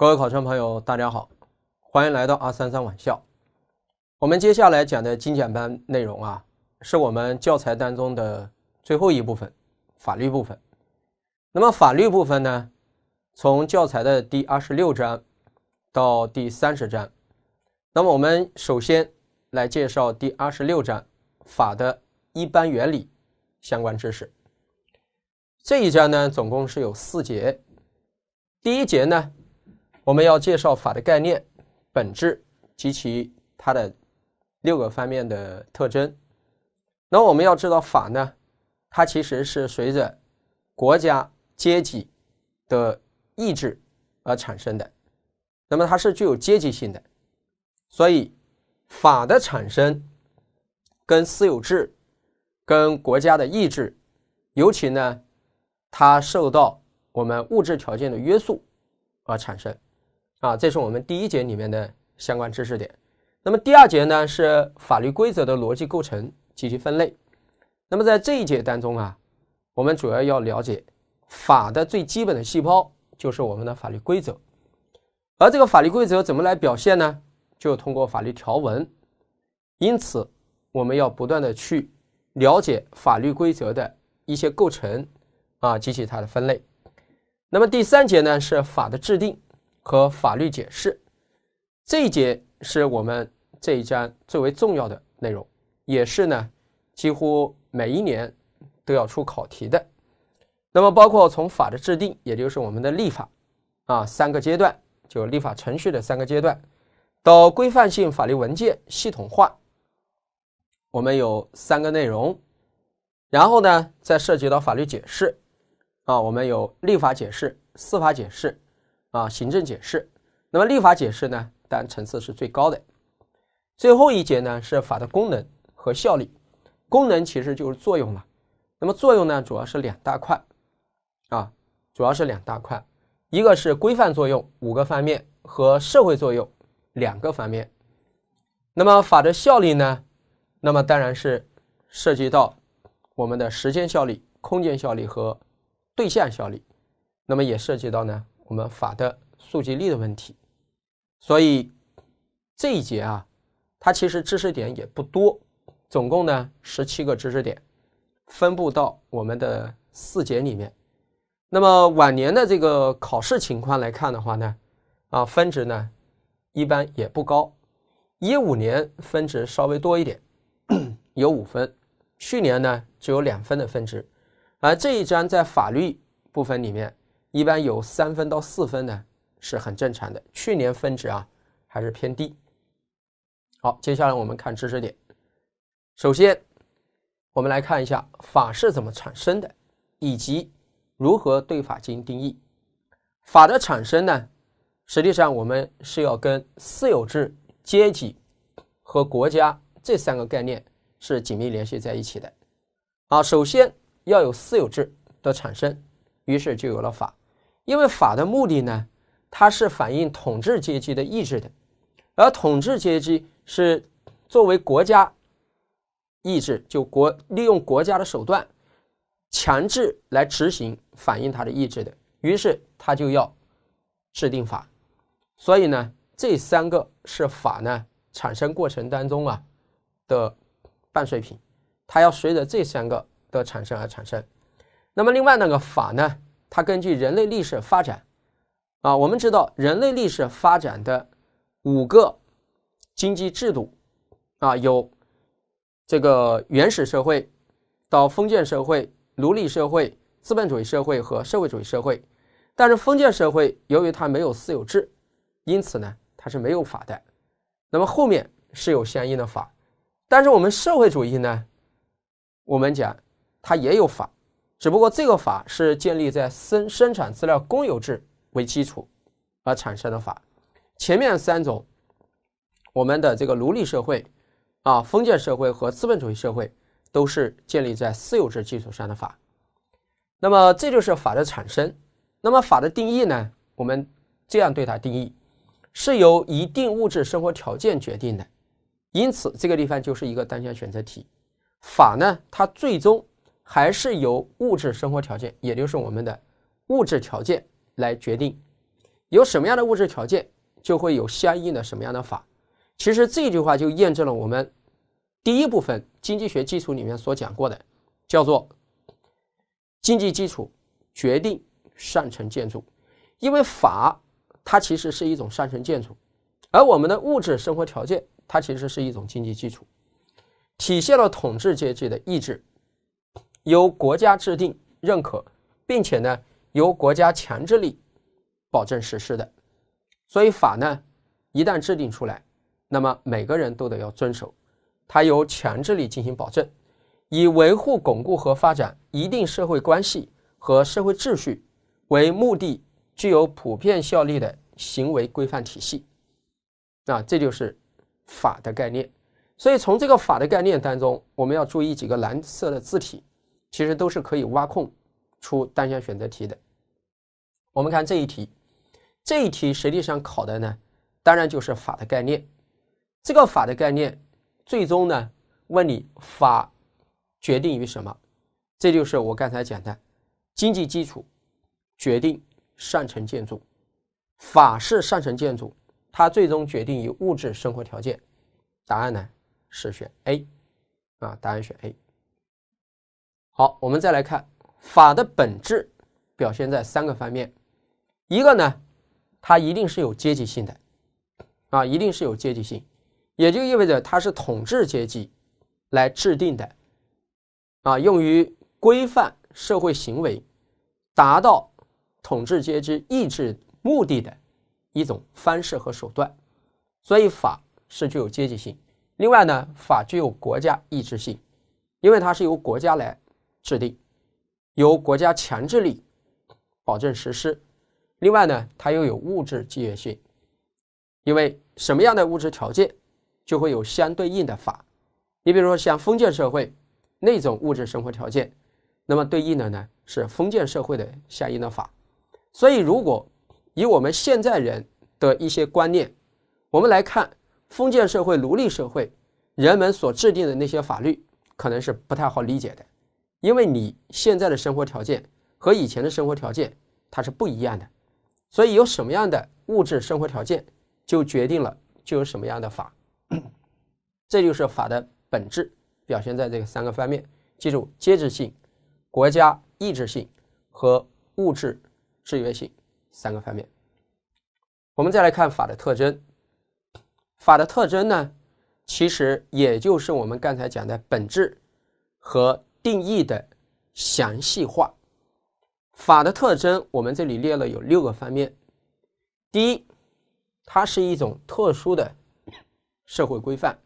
各位考生朋友，大家好，欢迎来到二三三网校。我们接下来讲的精简班内容啊，是我们教材当中的最后一部分法律部分。那么法律部分呢，从教材的第二十六章到第三十章。那么我们首先来介绍第二十六章法的一般原理相关知识。这一章呢，总共是有四节，第一节呢。我们要介绍法的概念、本质及其它的六个方面的特征。那我们要知道法呢，它其实是随着国家阶级的意志而产生的。那么它是具有阶级性的，所以法的产生跟私有制、跟国家的意志，尤其呢，它受到我们物质条件的约束而产生。啊，这是我们第一节里面的相关知识点。那么第二节呢是法律规则的逻辑构成及其分类。那么在这一节当中啊，我们主要要了解法的最基本的细胞就是我们的法律规则。而这个法律规则怎么来表现呢？就通过法律条文。因此，我们要不断的去了解法律规则的一些构成啊及其它的分类。那么第三节呢是法的制定。和法律解释这一节是我们这一章最为重要的内容，也是呢几乎每一年都要出考题的。那么，包括从法的制定，也就是我们的立法啊三个阶段，就立法程序的三个阶段，到规范性法律文件系统化，我们有三个内容。然后呢，再涉及到法律解释啊，我们有立法解释、司法解释。啊，行政解释。那么，立法解释呢？当然，层次是最高的。最后一节呢，是法的功能和效力。功能其实就是作用了。那么，作用呢，主要是两大块啊，主要是两大块，一个是规范作用，五个方面和社会作用两个方面。那么，法的效力呢？那么，当然是涉及到我们的时间效力、空间效力和对象效力。那么，也涉及到呢。我们法的溯及力的问题，所以这一节啊，它其实知识点也不多，总共呢十七个知识点，分布到我们的四节里面。那么往年的这个考试情况来看的话呢，啊分值呢一般也不高，一五年分值稍微多一点，有五分，去年呢只有两分的分值，而这一章在法律部分里面。一般有三分到四分呢，是很正常的。去年分值啊还是偏低。好，接下来我们看知识点。首先，我们来看一下法是怎么产生的，以及如何对法进行定义。法的产生呢，实际上我们是要跟私有制、阶级和国家这三个概念是紧密联系在一起的。啊，首先要有私有制的产生，于是就有了法。因为法的目的呢，它是反映统治阶级的意志的，而统治阶级是作为国家意志，就国利用国家的手段强制来执行反映它的意志的，于是它就要制定法。所以呢，这三个是法呢产生过程当中啊的伴随品，它要随着这三个的产生而产生。那么另外那个法呢？它根据人类历史发展，啊，我们知道人类历史发展的五个经济制度，啊，有这个原始社会到封建社会、奴隶社会、资本主义社会和社会主义社会。但是封建社会由于它没有私有制，因此呢，它是没有法的。那么后面是有相应的法，但是我们社会主义呢，我们讲它也有法。只不过这个法是建立在生生产资料公有制为基础而产生的法，前面三种，我们的这个奴隶社会、啊封建社会和资本主义社会都是建立在私有制基础上的法。那么这就是法的产生。那么法的定义呢？我们这样对它定义：是由一定物质生活条件决定的。因此，这个地方就是一个单项选择题。法呢，它最终。还是由物质生活条件，也就是我们的物质条件来决定，有什么样的物质条件，就会有相应的什么样的法。其实这句话就验证了我们第一部分经济学基础里面所讲过的，叫做经济基础决定上层建筑，因为法它其实是一种上层建筑，而我们的物质生活条件它其实是一种经济基础，体现了统治阶级的意志。由国家制定、认可，并且呢由国家强制力保证实施的，所以法呢一旦制定出来，那么每个人都得要遵守，它由强制力进行保证，以维护、巩固和发展一定社会关系和社会秩序为目的，具有普遍效力的行为规范体系，啊，这就是法的概念。所以从这个法的概念当中，我们要注意几个蓝色的字体。其实都是可以挖空出单项选择题的。我们看这一题，这一题实际上考的呢，当然就是法的概念。这个法的概念，最终呢问你法决定于什么？这就是我刚才讲的，经济基础决定上层建筑，法是上层建筑，它最终决定于物质生活条件。答案呢是选 A，啊，答案选 A。好，我们再来看法的本质，表现在三个方面。一个呢，它一定是有阶级性的，啊，一定是有阶级性，也就意味着它是统治阶级来制定的，啊，用于规范社会行为，达到统治阶级意志目的的一种方式和手段。所以法是具有阶级性。另外呢，法具有国家意志性，因为它是由国家来。制定由国家强制力保证实施，另外呢，它又有物质制约性，因为什么样的物质条件，就会有相对应的法。你比如说，像封建社会那种物质生活条件，那么对应的呢是封建社会的相应的法。所以，如果以我们现在人的一些观念，我们来看封建社会、奴隶社会人们所制定的那些法律，可能是不太好理解的。因为你现在的生活条件和以前的生活条件它是不一样的，所以有什么样的物质生活条件，就决定了就有什么样的法，这就是法的本质，表现在这个三个方面：，记住阶级性、国家意志性和物质制约性三个方面。我们再来看法的特征，法的特征呢，其实也就是我们刚才讲的本质和。定义的详细化，法的特征，我们这里列了有六个方面。第一，它是一种特殊的社会规范。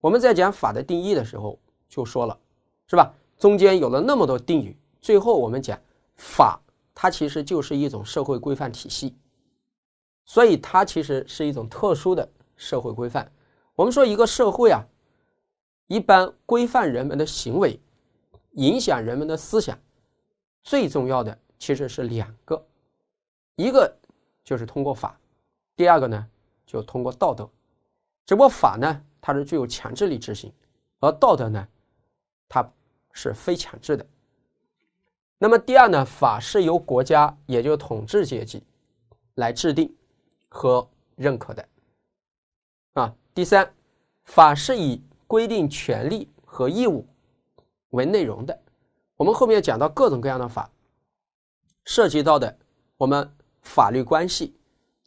我们在讲法的定义的时候就说了，是吧？中间有了那么多定语，最后我们讲法，它其实就是一种社会规范体系。所以，它其实是一种特殊的社会规范。我们说一个社会啊，一般规范人们的行为。影响人们的思想，最重要的其实是两个，一个就是通过法，第二个呢就通过道德。只不过法呢，它是具有强制力执行，而道德呢，它是非强制的。那么第二呢，法是由国家，也就统治阶级来制定和认可的。啊，第三，法是以规定权利和义务。为内容的，我们后面讲到各种各样的法，涉及到的我们法律关系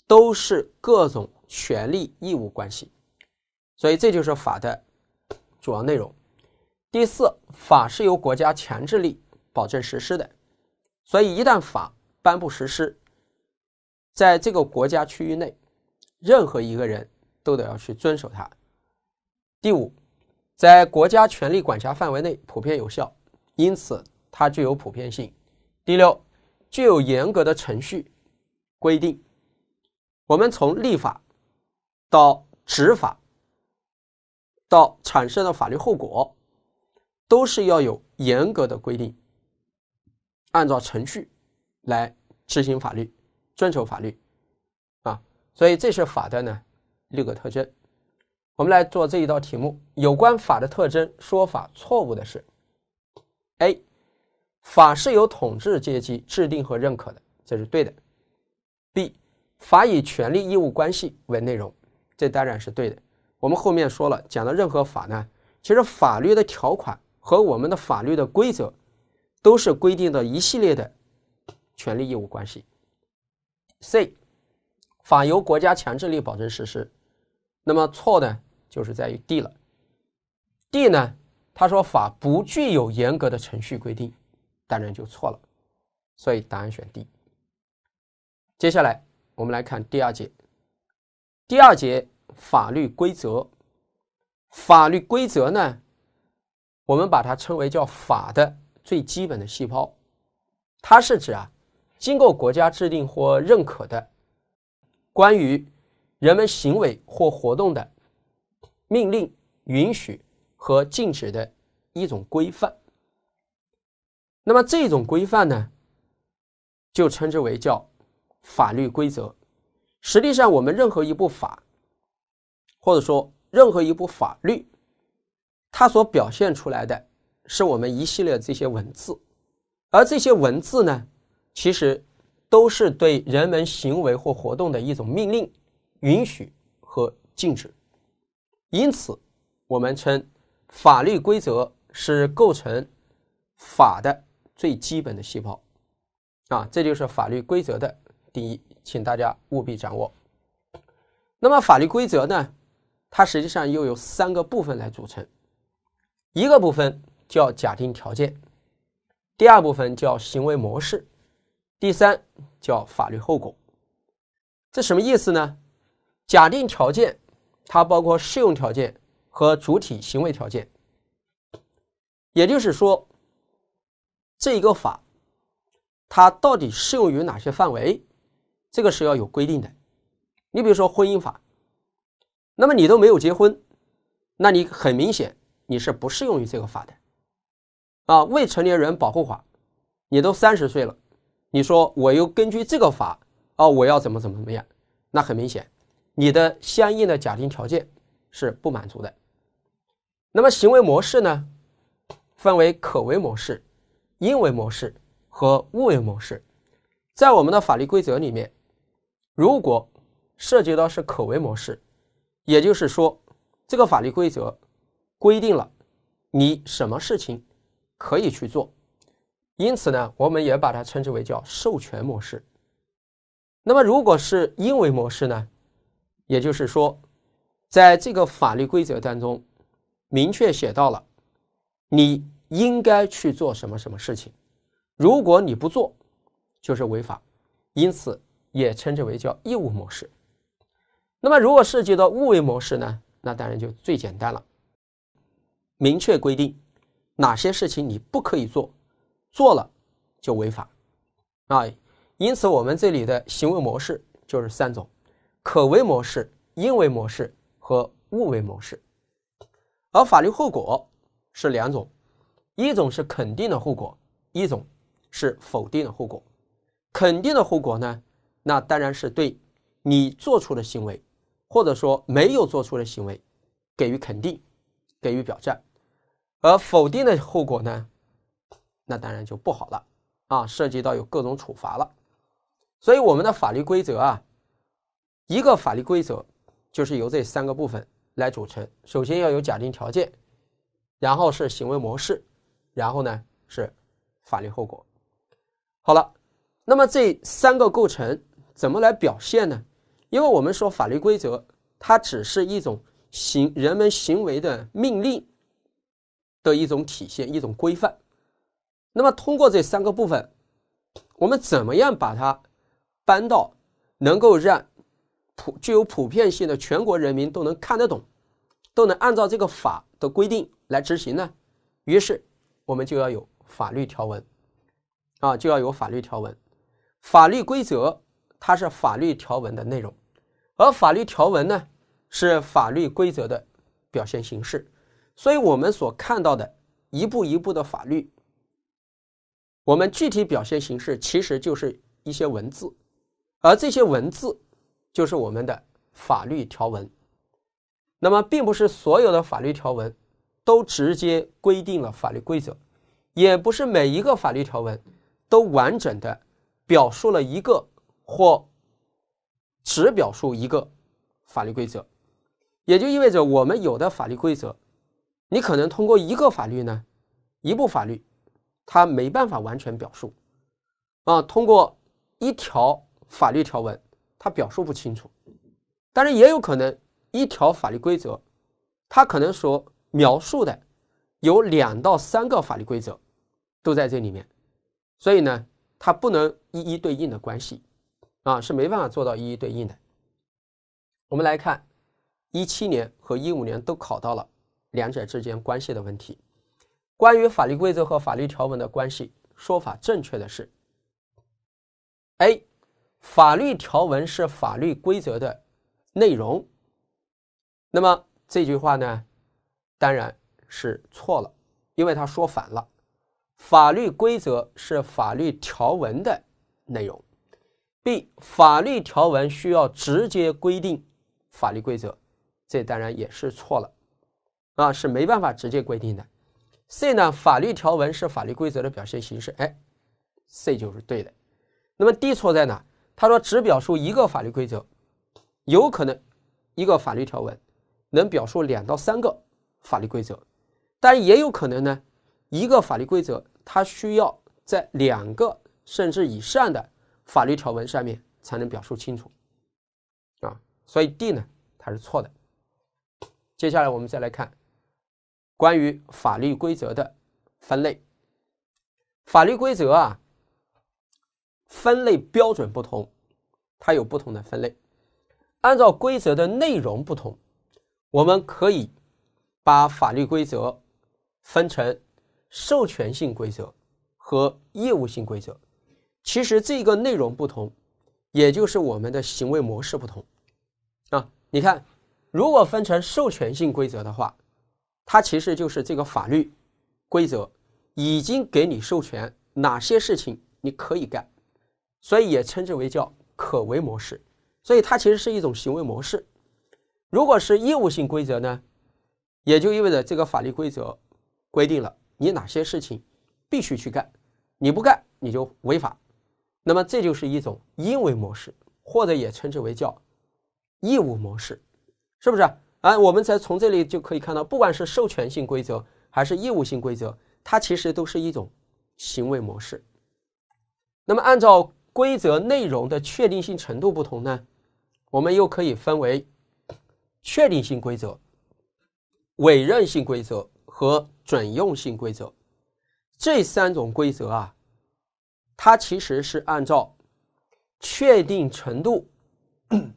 都是各种权利义务关系，所以这就是法的主要内容。第四，法是由国家强制力保证实施的，所以一旦法颁布实施，在这个国家区域内，任何一个人都得要去遵守它。第五。在国家权力管辖范围内普遍有效，因此它具有普遍性。第六，具有严格的程序规定。我们从立法到执法，到产生的法律后果，都是要有严格的规定，按照程序来执行法律，遵守法律。啊，所以这是法的呢六个特征。我们来做这一道题目，有关法的特征说法错误的是，A，法是由统治阶级制定和认可的，这是对的。B，法以权利义务关系为内容，这当然是对的。我们后面说了，讲的任何法呢，其实法律的条款和我们的法律的规则，都是规定的一系列的，权利义务关系。C，法由国家强制力保证实施，那么错的。就是在于 D 了，D 呢，他说法不具有严格的程序规定，当然就错了，所以答案选 D。接下来我们来看第二节，第二节法律规则，法律规则呢，我们把它称为叫法的最基本的细胞，它是指啊，经过国家制定或认可的，关于人们行为或活动的。命令、允许和禁止的一种规范。那么，这种规范呢，就称之为叫法律规则。实际上，我们任何一部法，或者说任何一部法律，它所表现出来的是我们一系列这些文字，而这些文字呢，其实都是对人们行为或活动的一种命令、允许和禁止。因此，我们称法律规则是构成法的最基本的细胞，啊，这就是法律规则的定义，请大家务必掌握。那么，法律规则呢，它实际上又有三个部分来组成：一个部分叫假定条件，第二部分叫行为模式，第三叫法律后果。这什么意思呢？假定条件。它包括适用条件和主体行为条件，也就是说，这一个法，它到底适用于哪些范围，这个是要有规定的。你比如说婚姻法，那么你都没有结婚，那你很明显你是不适用于这个法的啊。未成年人保护法，你都三十岁了，你说我又根据这个法啊，我要怎么怎么怎么样，那很明显。你的相应的假定条件是不满足的。那么行为模式呢，分为可为模式、因为模式和物为模式。在我们的法律规则里面，如果涉及到是可为模式，也就是说，这个法律规则规定了你什么事情可以去做，因此呢，我们也把它称之为叫授权模式。那么如果是因为模式呢？也就是说，在这个法律规则当中，明确写到了你应该去做什么什么事情，如果你不做，就是违法，因此也称之为叫义务模式。那么，如果涉及到物为模式呢，那当然就最简单了，明确规定哪些事情你不可以做，做了就违法啊。因此，我们这里的行为模式就是三种。可为模式、应为模式和物为模式，而法律后果是两种，一种是肯定的后果，一种是否定的后果。肯定的后果呢，那当然是对你做出的行为，或者说没有做出的行为，给予肯定，给予表彰；而否定的后果呢，那当然就不好了啊，涉及到有各种处罚了。所以我们的法律规则啊。一个法律规则就是由这三个部分来组成，首先要有假定条件，然后是行为模式，然后呢是法律后果。好了，那么这三个构成怎么来表现呢？因为我们说法律规则它只是一种行人们行为的命令的一种体现，一种规范。那么通过这三个部分，我们怎么样把它搬到能够让？普具有普遍性的全国人民都能看得懂，都能按照这个法的规定来执行呢。于是，我们就要有法律条文，啊，就要有法律条文。法律规则它是法律条文的内容，而法律条文呢是法律规则的表现形式。所以我们所看到的一步一步的法律，我们具体表现形式其实就是一些文字，而这些文字。就是我们的法律条文，那么并不是所有的法律条文都直接规定了法律规则，也不是每一个法律条文都完整的表述了一个或只表述一个法律规则，也就意味着我们有的法律规则，你可能通过一个法律呢，一部法律，它没办法完全表述，啊，通过一条法律条文。他表述不清楚，但是也有可能一条法律规则，他可能所描述的有两到三个法律规则都在这里面，所以呢，它不能一一对应的关系啊，是没办法做到一一对应的。我们来看一七年和一五年都考到了两者之间关系的问题，关于法律规则和法律条文的关系，说法正确的是 A。法律条文是法律规则的内容，那么这句话呢，当然是错了，因为他说反了。法律规则是法律条文的内容。B 法律条文需要直接规定法律规则，这当然也是错了，啊，是没办法直接规定的。C 呢，法律条文是法律规则的表现形式，哎，C 就是对的。那么 D 错在哪？他说：“只表述一个法律规则，有可能一个法律条文能表述两到三个法律规则，但也有可能呢，一个法律规则它需要在两个甚至以上的法律条文上面才能表述清楚。”啊，所以 D 呢，它是错的。接下来我们再来看关于法律规则的分类。法律规则啊。分类标准不同，它有不同的分类。按照规则的内容不同，我们可以把法律规则分成授权性规则和业务性规则。其实这个内容不同，也就是我们的行为模式不同啊。你看，如果分成授权性规则的话，它其实就是这个法律规则已经给你授权哪些事情你可以干。所以也称之为叫可为模式，所以它其实是一种行为模式。如果是义务性规则呢，也就意味着这个法律规则规定了你哪些事情必须去干，你不干你就违法。那么这就是一种因为模式，或者也称之为叫义务模式，是不是？啊，我们才从这里就可以看到，不管是授权性规则还是义务性规则，它其实都是一种行为模式。那么按照。规则内容的确定性程度不同呢，我们又可以分为 确定性规则、委任性规则和准用性规则这三种规则啊，它其实是按照确定程度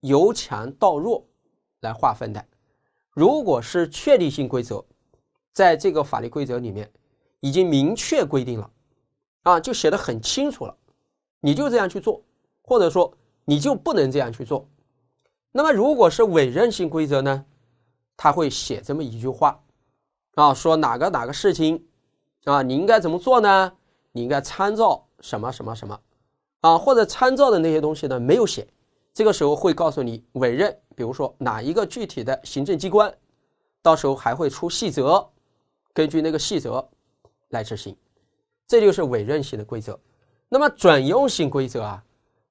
由强到弱来划分的。如果是确定性规则，在这个法律规则里面已经明确规定了啊，就写的很清楚了。你就这样去做，或者说你就不能这样去做。那么，如果是委任性规则呢？他会写这么一句话，啊，说哪个哪个事情，啊，你应该怎么做呢？你应该参照什么什么什么，啊，或者参照的那些东西呢？没有写。这个时候会告诉你委任，比如说哪一个具体的行政机关，到时候还会出细则，根据那个细则来执行。这就是委任性的规则。那么准用性规则啊，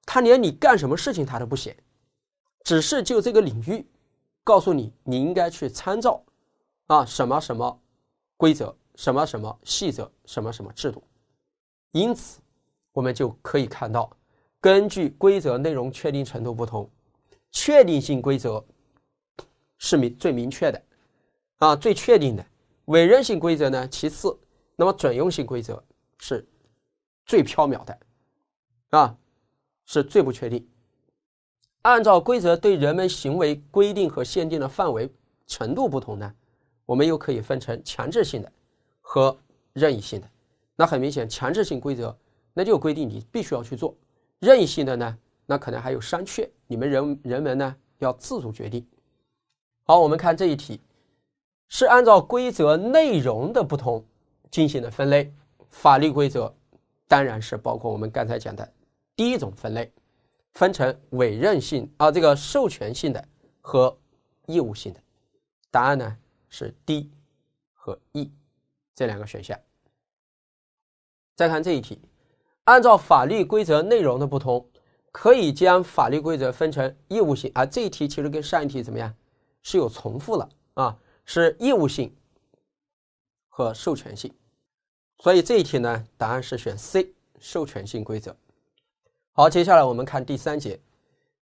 他连你干什么事情他都不写，只是就这个领域，告诉你你应该去参照，啊什么什么规则，什么什么细则，什么什么制度。因此，我们就可以看到，根据规则内容确定程度不同，确定性规则是明最明确的，啊最确定的。委任性规则呢其次，那么准用性规则是。最缥缈的，啊，是最不确定。按照规则对人们行为规定和限定的范围程度不同呢，我们又可以分成强制性的和任意性的。那很明显，强制性规则那就规定你必须要去做；任意性的呢，那可能还有商榷，你们人人们呢要自主决定。好，我们看这一题，是按照规则内容的不同进行的分类，法律规则。当然是包括我们刚才讲的第一种分类，分成委任性啊，这个授权性的和义务性的。答案呢是 D 和 E 这两个选项。再看这一题，按照法律规则内容的不同，可以将法律规则分成义务性啊。这一题其实跟上一题怎么样是有重复了啊？是义务性和授权性。所以这一题呢，答案是选 C，授权性规则。好，接下来我们看第三节。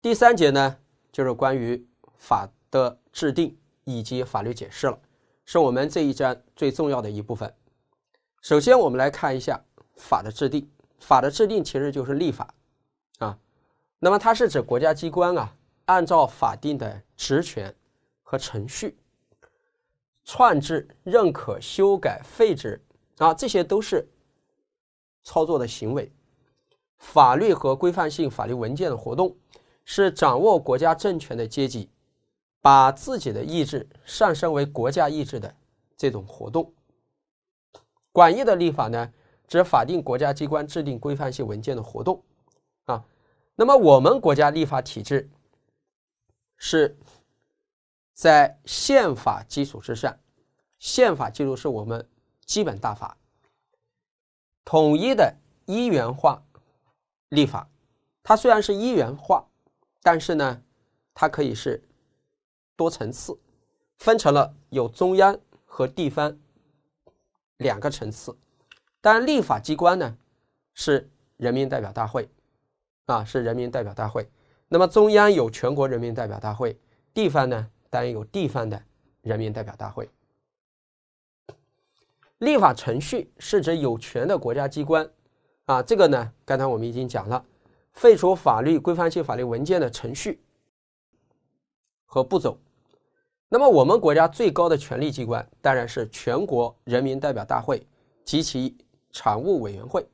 第三节呢，就是关于法的制定以及法律解释了，是我们这一章最重要的一部分。首先，我们来看一下法的制定。法的制定其实就是立法啊，那么它是指国家机关啊，按照法定的职权和程序，创制、认可、修改、废止。啊，这些都是操作的行为。法律和规范性法律文件的活动，是掌握国家政权的阶级把自己的意志上升为国家意志的这种活动。广义的立法呢，指法定国家机关制定规范性文件的活动。啊，那么我们国家立法体制是在宪法基础之上，宪法记录是我们。基本大法，统一的一元化立法，它虽然是一元化，但是呢，它可以是多层次，分成了有中央和地方两个层次。当然，立法机关呢是人民代表大会啊，是人民代表大会。那么，中央有全国人民代表大会，地方呢当然有地方的人民代表大会。立法程序是指有权的国家机关，啊，这个呢，刚才我们已经讲了，废除法律规范性法律文件的程序和步骤。那么，我们国家最高的权力机关当然是全国人民代表大会及其常务委员会，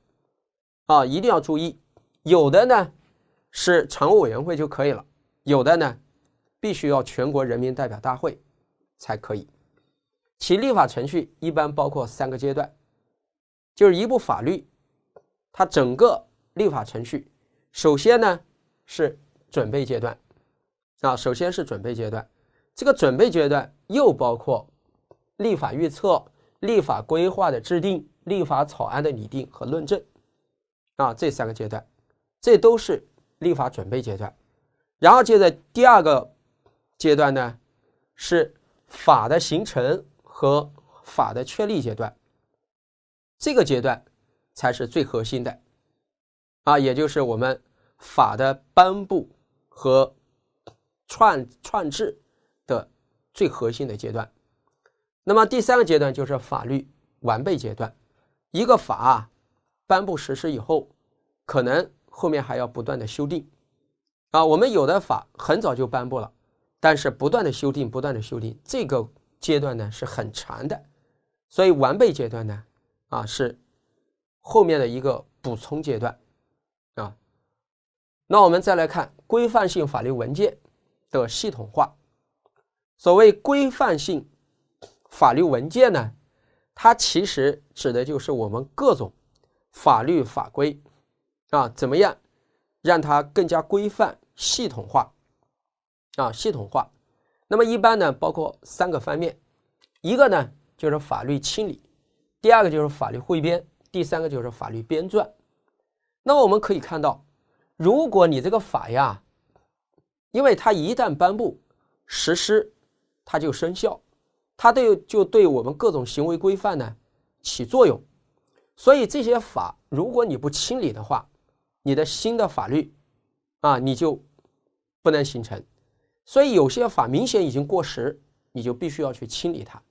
啊，一定要注意，有的呢是常务委员会就可以了，有的呢必须要全国人民代表大会才可以。其立法程序一般包括三个阶段，就是一部法律，它整个立法程序，首先呢是准备阶段，啊，首先是准备阶段，这个准备阶段又包括立法预测、立法规划的制定、立法草案的拟定和论证，啊，这三个阶段，这都是立法准备阶段，然后接着第二个阶段呢，是法的形成。和法的确立阶段，这个阶段才是最核心的，啊，也就是我们法的颁布和创创制的最核心的阶段。那么第三个阶段就是法律完备阶段。一个法颁布实施以后，可能后面还要不断的修订啊。我们有的法很早就颁布了，但是不断的修订，不断的修订这个。阶段呢是很长的，所以完备阶段呢，啊是后面的一个补充阶段，啊。那我们再来看规范性法律文件的系统化。所谓规范性法律文件呢，它其实指的就是我们各种法律法规啊，怎么样让它更加规范、系统化，啊，系统化。那么一般呢，包括三个方面，一个呢就是法律清理，第二个就是法律汇编，第三个就是法律编撰。那么我们可以看到，如果你这个法呀，因为它一旦颁布实施，它就生效，它对就对我们各种行为规范呢起作用。所以这些法，如果你不清理的话，你的新的法律啊你就不能形成。所以有些法明显已经过时，你就必须要去清理它，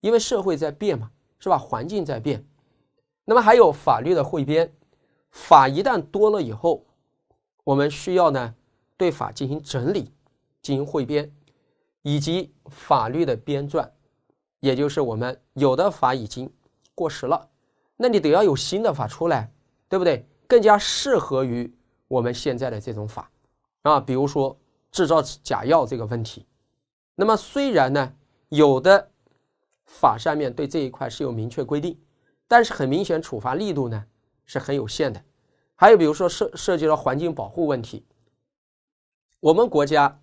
因为社会在变嘛，是吧？环境在变，那么还有法律的汇编，法一旦多了以后，我们需要呢对法进行整理、进行汇编，以及法律的编撰，也就是我们有的法已经过时了，那你得要有新的法出来，对不对？更加适合于我们现在的这种法啊，比如说。制造假药这个问题，那么虽然呢，有的法上面对这一块是有明确规定，但是很明显处罚力度呢是很有限的。还有比如说涉涉及到环境保护问题，我们国家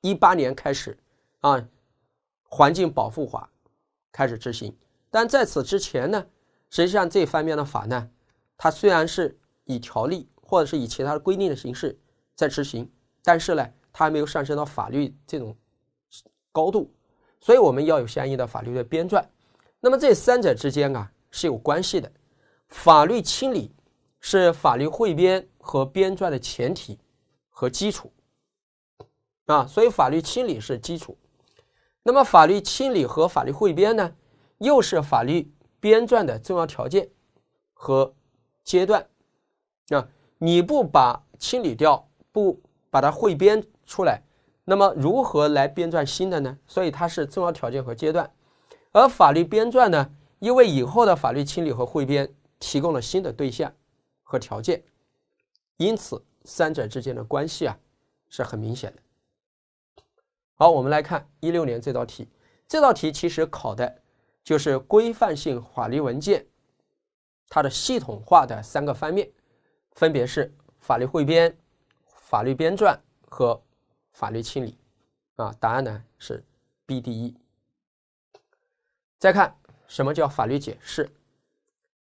一八年开始啊，环境保护法开始执行，但在此之前呢，实际上这方面的法呢，它虽然是以条例或者是以其他的规定的形式在执行，但是呢。它还没有上升到法律这种高度，所以我们要有相应的法律的编撰。那么这三者之间啊是有关系的，法律清理是法律汇编和编撰的前提和基础啊，所以法律清理是基础。那么法律清理和法律汇编呢，又是法律编撰的重要条件和阶段啊，你不把清理掉，不把它汇编。出来，那么如何来编撰新的呢？所以它是重要条件和阶段，而法律编撰呢，因为以后的法律清理和汇编提供了新的对象和条件，因此三者之间的关系啊是很明显的。好，我们来看一六年这道题，这道题其实考的就是规范性法律文件它的系统化的三个方面，分别是法律汇编、法律编撰和。法律清理啊，答案呢是 B、D、E。再看什么叫法律解释？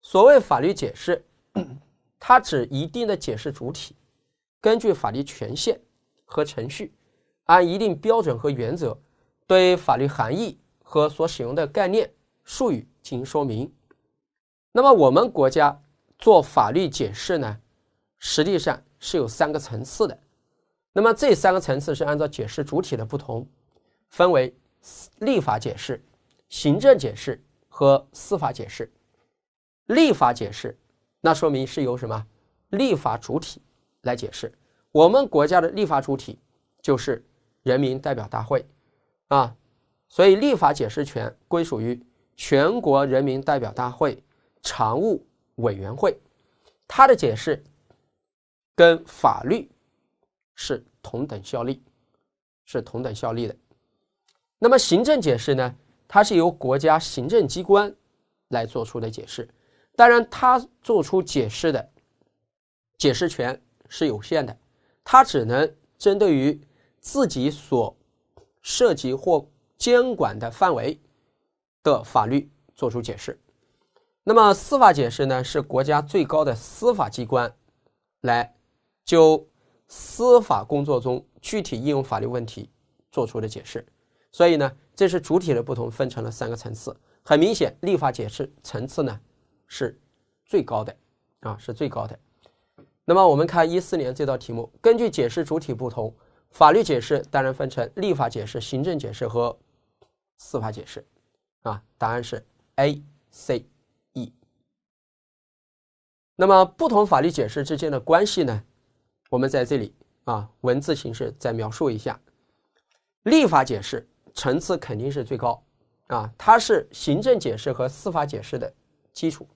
所谓法律解释，它指一定的解释主体，根据法律权限和程序，按一定标准和原则，对法律含义和所使用的概念、术语进行说明。那么，我们国家做法律解释呢，实际上是有三个层次的。那么这三个层次是按照解释主体的不同，分为立法解释、行政解释和司法解释。立法解释，那说明是由什么立法主体来解释？我们国家的立法主体就是人民代表大会啊，所以立法解释权归属于全国人民代表大会常务委员会，它的解释跟法律。是同等效力，是同等效力的。那么行政解释呢？它是由国家行政机关来做出的解释。当然，它做出解释的解释权是有限的，它只能针对于自己所涉及或监管的范围的法律做出解释。那么司法解释呢？是国家最高的司法机关来就。司法工作中具体应用法律问题做出的解释，所以呢，这是主体的不同分成了三个层次。很明显，立法解释层次呢是最高的啊，是最高的。那么我们看一四年这道题目，根据解释主体不同，法律解释当然分成立法解释、行政解释和司法解释啊。答案是 A、C、E。那么不同法律解释之间的关系呢？我们在这里啊，文字形式再描述一下，立法解释层次肯定是最高啊，它是行政解释和司法解释的基础，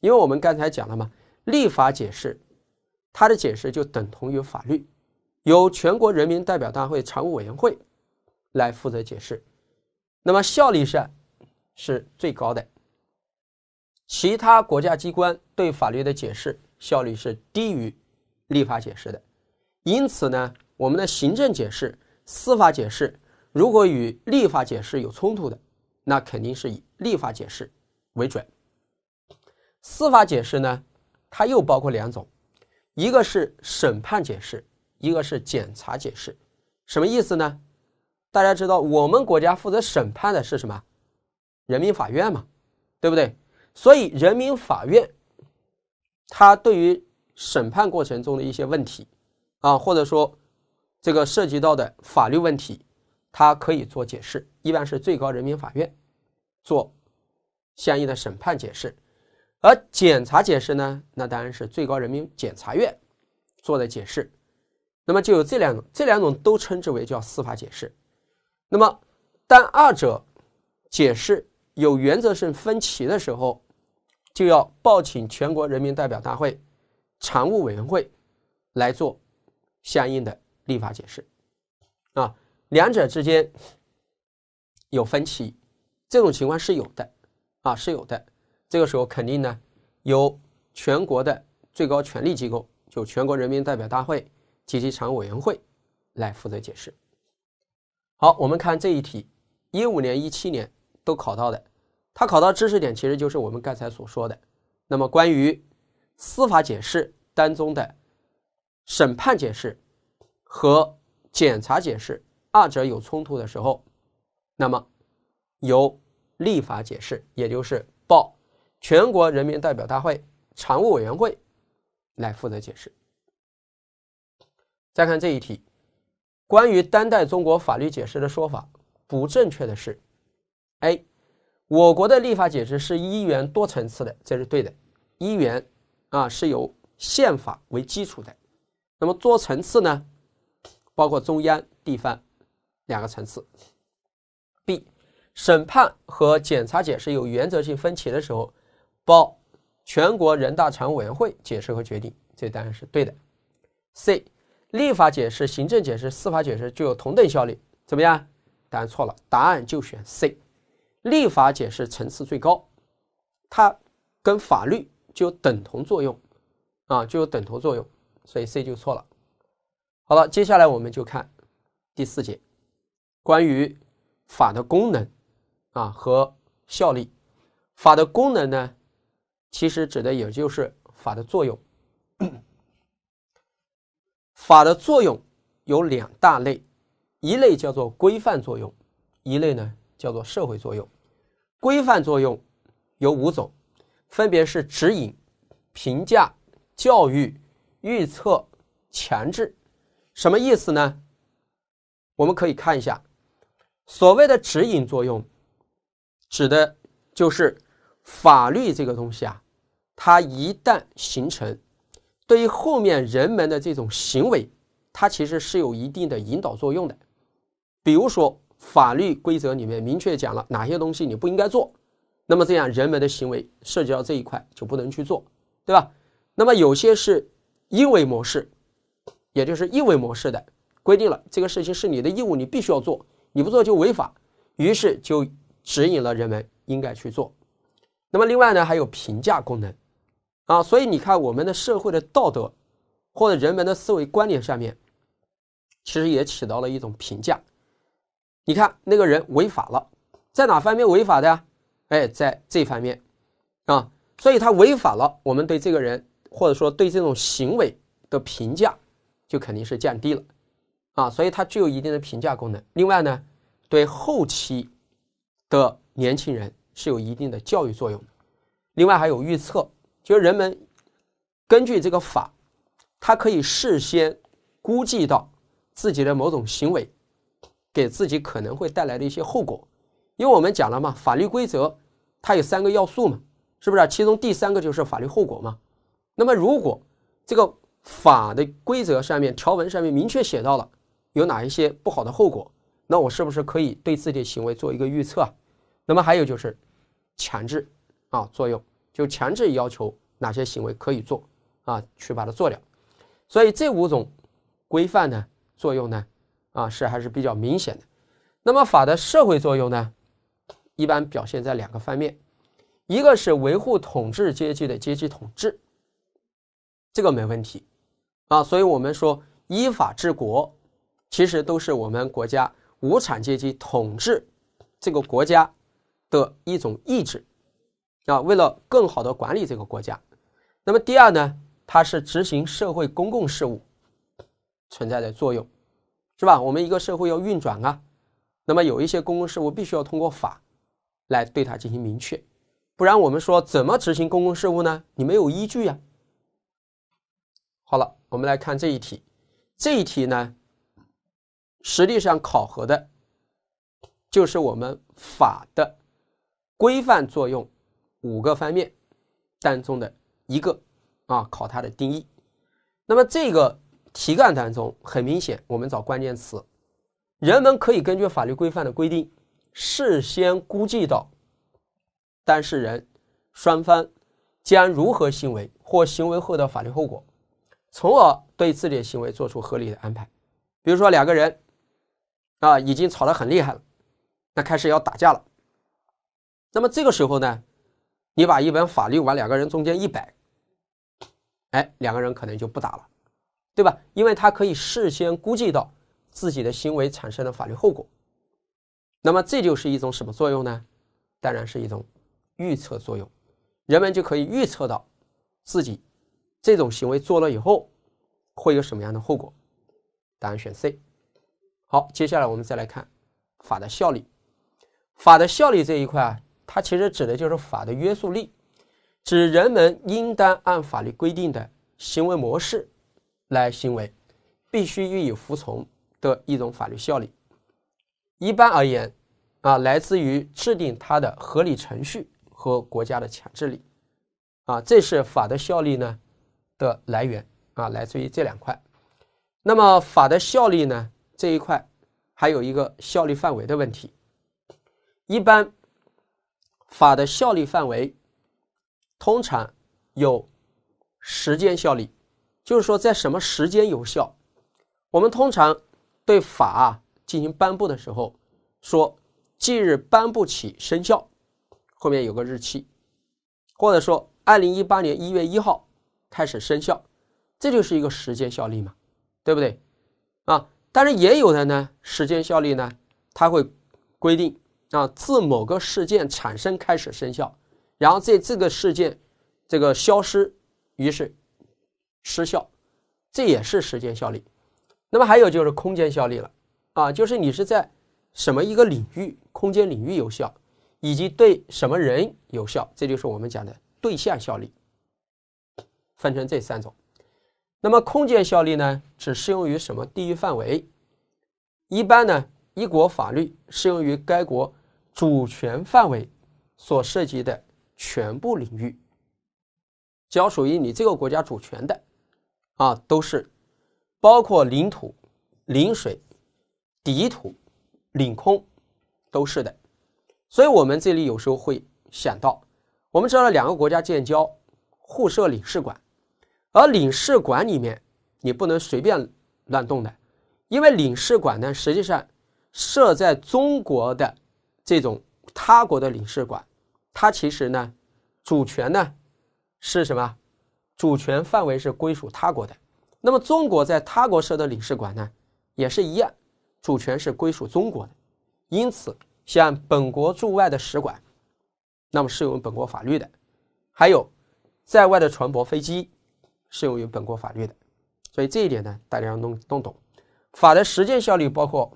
因为我们刚才讲了嘛，立法解释它的解释就等同于法律，由全国人民代表大会常务委员会来负责解释，那么效力上是最高的，其他国家机关对法律的解释效率是低于。立法解释的，因此呢，我们的行政解释、司法解释如果与立法解释有冲突的，那肯定是以立法解释为准。司法解释呢，它又包括两种，一个是审判解释，一个是检察解释。什么意思呢？大家知道我们国家负责审判的是什么？人民法院嘛，对不对？所以人民法院，它对于审判过程中的一些问题，啊，或者说这个涉及到的法律问题，它可以做解释，一般是最高人民法院做相应的审判解释，而检察解释呢，那当然是最高人民检察院做的解释。那么就有这两种，这两种都称之为叫司法解释。那么，当二者解释有原则性分歧的时候，就要报请全国人民代表大会。常务委员会来做相应的立法解释，啊，两者之间有分歧，这种情况是有的，啊，是有的。这个时候肯定呢，由全国的最高权力机构，就全国人民代表大会及其常务委员会来负责解释。好，我们看这一题，一五年、一七年都考到的，它考到知识点其实就是我们刚才所说的，那么关于。司法解释当中的审判解释和检察解释二者有冲突的时候，那么由立法解释，也就是报全国人民代表大会常务委员会来负责解释。再看这一题，关于当代中国法律解释的说法不正确的是：A，我国的立法解释是一元多层次的，这是对的，一元。啊，是由宪法为基础的。那么，多层次呢？包括中央、地方两个层次。B，审判和检察解释有原则性分歧的时候，报全国人大常委员会解释和决定，这当然是对的。C，立法解释、行政解释、司法解释具有同等效力，怎么样？答案错了，答案就选 C。立法解释层次最高，它跟法律。就等同作用，啊，就有等同作用，所以 C 就错了。好了，接下来我们就看第四节，关于法的功能，啊和效力。法的功能呢，其实指的也就是法的作用。法的作用有两大类，一类叫做规范作用，一类呢叫做社会作用。规范作用有五种。分别是指引、评价、教育、预测、强制，什么意思呢？我们可以看一下，所谓的指引作用，指的就是法律这个东西啊，它一旦形成，对于后面人们的这种行为，它其实是有一定的引导作用的。比如说，法律规则里面明确讲了哪些东西你不应该做。那么这样，人们的行为涉及到这一块就不能去做，对吧？那么有些是因为模式，也就是义为模式的规定了，这个事情是你的义务，你必须要做，你不做就违法。于是就指引了人们应该去做。那么另外呢，还有评价功能啊。所以你看，我们的社会的道德或者人们的思维观念上面，其实也起到了一种评价。你看那个人违法了，在哪方面违法的呀？哎，在这方面，啊，所以他违法了，我们对这个人或者说对这种行为的评价就肯定是降低了，啊，所以它具有一定的评价功能。另外呢，对后期的年轻人是有一定的教育作用。另外还有预测，就是人们根据这个法，他可以事先估计到自己的某种行为给自己可能会带来的一些后果。因为我们讲了嘛，法律规则它有三个要素嘛，是不是？其中第三个就是法律后果嘛。那么如果这个法的规则上面条文上面明确写到了有哪一些不好的后果，那我是不是可以对自己的行为做一个预测啊？那么还有就是强制啊作用，就强制要求哪些行为可以做啊，去把它做掉。所以这五种规范呢作用呢啊是还是比较明显的。那么法的社会作用呢？一般表现在两个方面，一个是维护统治阶级的阶级统治，这个没问题，啊，所以我们说依法治国，其实都是我们国家无产阶级统治这个国家的一种意志，啊，为了更好的管理这个国家。那么第二呢，它是执行社会公共事务存在的作用，是吧？我们一个社会要运转啊，那么有一些公共事务必须要通过法。来对它进行明确，不然我们说怎么执行公共事务呢？你没有依据呀。好了，我们来看这一题，这一题呢，实际上考核的就是我们法的规范作用五个方面当中的一个啊，考它的定义。那么这个题干当中很明显，我们找关键词，人们可以根据法律规范的规定。事先估计到当事人双方将如何行为或行为后的法律后果，从而对自己的行为做出合理的安排。比如说，两个人啊已经吵得很厉害了，那开始要打架了。那么这个时候呢，你把一本法律往两个人中间一摆，哎，两个人可能就不打了，对吧？因为他可以事先估计到自己的行为产生的法律后果。那么这就是一种什么作用呢？当然是一种预测作用，人们就可以预测到自己这种行为做了以后会有什么样的后果。答案选 C。好，接下来我们再来看法的效力。法的效力这一块啊，它其实指的就是法的约束力，指人们应当按法律规定的行为模式来行为，必须予以服从的一种法律效力。一般而言，啊，来自于制定它的合理程序和国家的强制力，啊，这是法的效力呢的来源啊，来自于这两块。那么法的效力呢这一块，还有一个效力范围的问题。一般法的效力范围通常有时间效力，就是说在什么时间有效。我们通常对法。进行颁布的时候，说即日颁布起生效，后面有个日期，或者说二零一八年一月一号开始生效，这就是一个时间效力嘛，对不对？啊，但是也有的呢，时间效力呢，它会规定啊，自某个事件产生开始生效，然后在这个事件这个消失，于是失效，这也是时间效力。那么还有就是空间效力了。啊，就是你是在什么一个领域、空间领域有效，以及对什么人有效，这就是我们讲的对象效力，分成这三种。那么空间效力呢，只适用于什么地域范围？一般呢，一国法律适用于该国主权范围所涉及的全部领域，只要属于你这个国家主权的啊，都是包括领土、领水。领土、领空都是的，所以我们这里有时候会想到，我们知道了两个国家建交，互设领事馆，而领事馆里面你不能随便乱动的，因为领事馆呢，实际上设在中国的这种他国的领事馆，它其实呢主权呢是什么？主权范围是归属他国的。那么中国在他国设的领事馆呢，也是一样。主权是归属中国的，因此，像本国驻外的使馆，那么适用本国法律的；还有，在外的船舶、飞机，适用于本国法律的。所以这一点呢，大家要弄弄懂。法的实践效率包括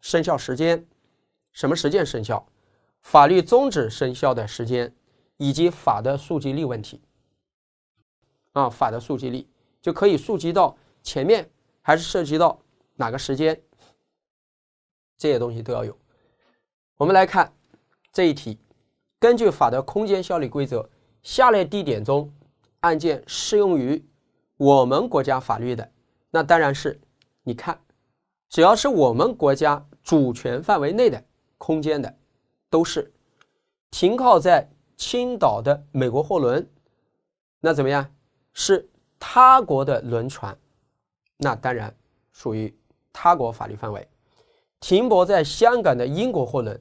生效时间、什么时间生效、法律终止生效的时间，以及法的溯及力问题。啊，法的溯及力就可以溯及到前面，还是涉及到哪个时间？这些东西都要有。我们来看这一题，根据法的空间效力规则，下列地点中案件适用于我们国家法律的，那当然是你看，只要是我们国家主权范围内的空间的，都是停靠在青岛的美国货轮，那怎么样？是他国的轮船，那当然属于他国法律范围。停泊在香港的英国货轮，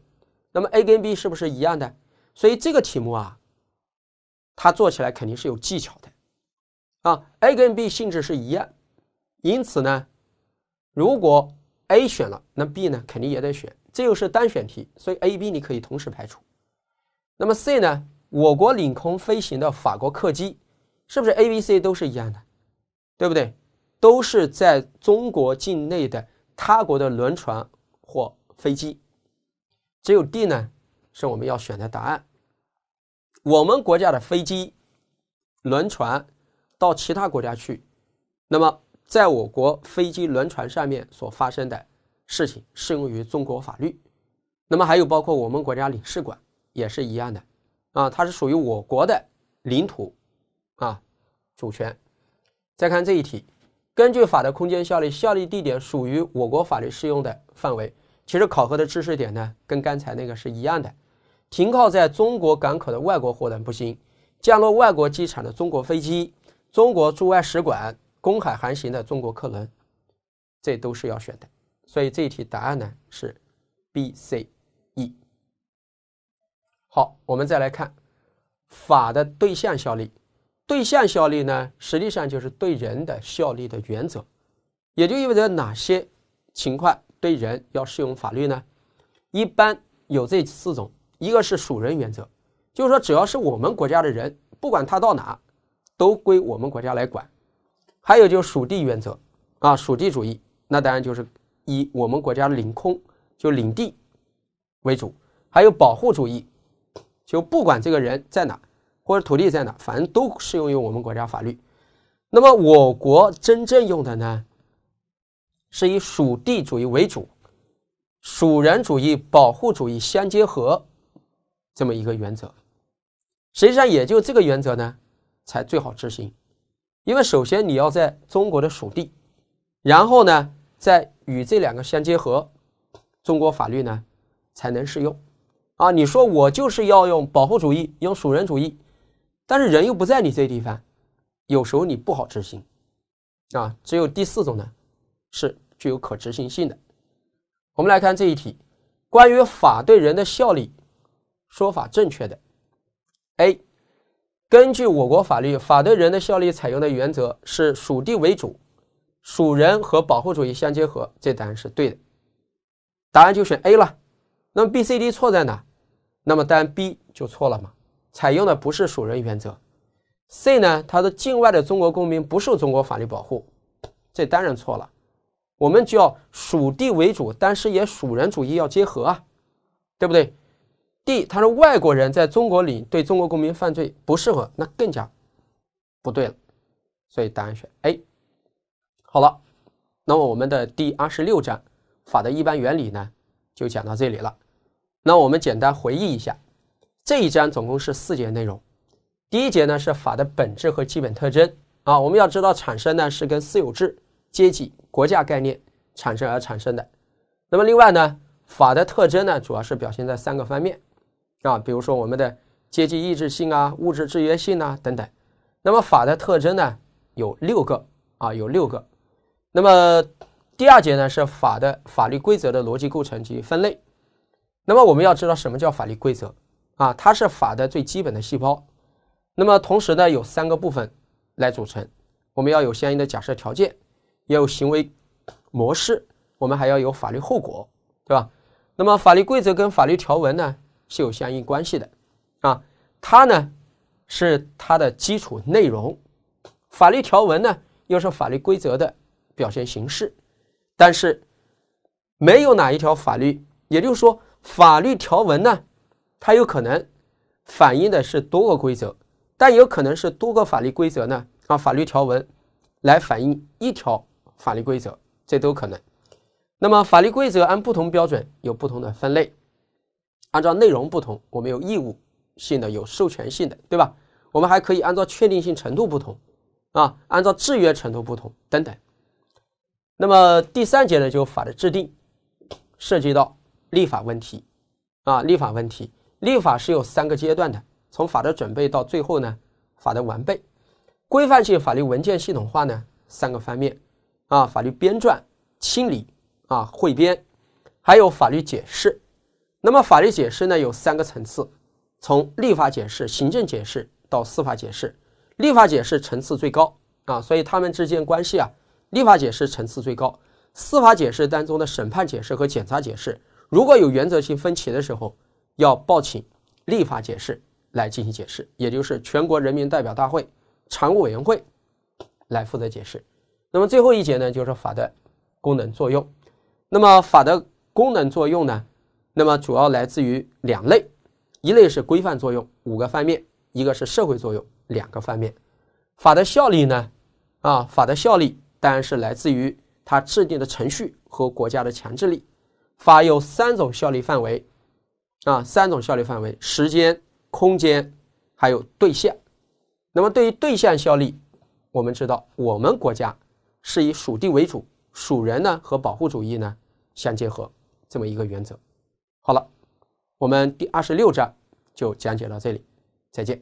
那么 A 跟 B 是不是一样的？所以这个题目啊，它做起来肯定是有技巧的啊。A 跟 B 性质是一样，因此呢，如果 A 选了，那 B 呢肯定也得选。这又是单选题，所以 A、B 你可以同时排除。那么 C 呢？我国领空飞行的法国客机，是不是 A、B、C 都是一样的？对不对？都是在中国境内的他国的轮船。或飞机，只有 D 呢，是我们要选的答案。我们国家的飞机、轮船到其他国家去，那么在我国飞机、轮船上面所发生的事情，适用于中国法律。那么还有包括我们国家领事馆也是一样的，啊，它是属于我国的领土，啊，主权。再看这一题，根据法的空间效力、效力地点，属于我国法律适用的范围。其实考核的知识点呢，跟刚才那个是一样的。停靠在中国港口的外国货轮不行，降落外国机场的中国飞机，中国驻外使馆公海航行的中国客轮，这都是要选的。所以这一题答案呢是 B、C、E。好，我们再来看法的对象效力。对象效力呢，实际上就是对人的效力的原则，也就意味着哪些情况。对人要适用法律呢，一般有这四种，一个是属人原则，就是说只要是我们国家的人，不管他到哪，都归我们国家来管；还有就是属地原则，啊，属地主义，那当然就是以我们国家领空就领地为主；还有保护主义，就不管这个人在哪或者土地在哪，反正都适用于我们国家法律。那么我国真正用的呢？是以属地主义为主，属人主义、保护主义相结合，这么一个原则，实际上也就这个原则呢，才最好执行。因为首先你要在中国的属地，然后呢再与这两个相结合，中国法律呢才能适用。啊，你说我就是要用保护主义，用属人主义，但是人又不在你这地方，有时候你不好执行。啊，只有第四种呢。是具有可执行性的。我们来看这一题，关于法对人的效力，说法正确的。A，根据我国法律，法对人的效力采用的原则是属地为主，属人和保护主义相结合，这答案是对的，答案就选 A 了。那么 B、C、D 错在哪？那么当然 B 就错了嘛？采用的不是属人原则。C 呢？他的境外的中国公民不受中国法律保护，这当然错了。我们就要属地为主，但是也属人主义要结合啊，对不对？D 他说外国人在中国领对中国公民犯罪不适合，那更加不对了。所以答案选 A。好了，那么我们的第二十六章法的一般原理呢，就讲到这里了。那我们简单回忆一下，这一章总共是四节内容。第一节呢是法的本质和基本特征啊，我们要知道产生呢是跟私有制。阶级国家概念产生而产生的，那么另外呢，法的特征呢，主要是表现在三个方面啊，比如说我们的阶级意志性啊、物质制约性啊等等。那么法的特征呢，有六个啊，有六个。那么第二节呢是法的法律规则的逻辑构成及分类。那么我们要知道什么叫法律规则啊？它是法的最基本的细胞。那么同时呢，有三个部分来组成，我们要有相应的假设条件。也有行为模式，我们还要有法律后果，对吧？那么法律规则跟法律条文呢是有相应关系的啊，它呢是它的基础内容，法律条文呢又是法律规则的表现形式。但是没有哪一条法律，也就是说法律条文呢，它有可能反映的是多个规则，但有可能是多个法律规则呢啊，法律条文来反映一条。法律规则，这都可能。那么，法律规则按不同标准有不同的分类。按照内容不同，我们有义务性的，有授权性的，对吧？我们还可以按照确定性程度不同，啊，按照制约程度不同等等。那么第三节呢，就法的制定，涉及到立法问题啊，立法问题。立法是有三个阶段的，从法的准备到最后呢，法的完备，规范性法律文件系统化呢，三个方面。啊，法律编撰、清理啊、汇编，还有法律解释。那么法律解释呢，有三个层次，从立法解释、行政解释到司法解释。立法解释层次最高啊，所以他们之间关系啊，立法解释层次最高。司法解释当中的审判解释和检察解释，如果有原则性分歧的时候，要报请立法解释来进行解释，也就是全国人民代表大会常务委员会来负责解释。那么最后一节呢，就是法的功能作用。那么法的功能作用呢，那么主要来自于两类，一类是规范作用，五个方面；一个是社会作用，两个方面。法的效力呢，啊，法的效力当然是来自于它制定的程序和国家的强制力。法有三种效力范围，啊，三种效力范围：时间、空间，还有对象。那么对于对象效力，我们知道我们国家。是以属地为主，属人呢和保护主义呢相结合，这么一个原则。好了，我们第二十六章就讲解到这里，再见。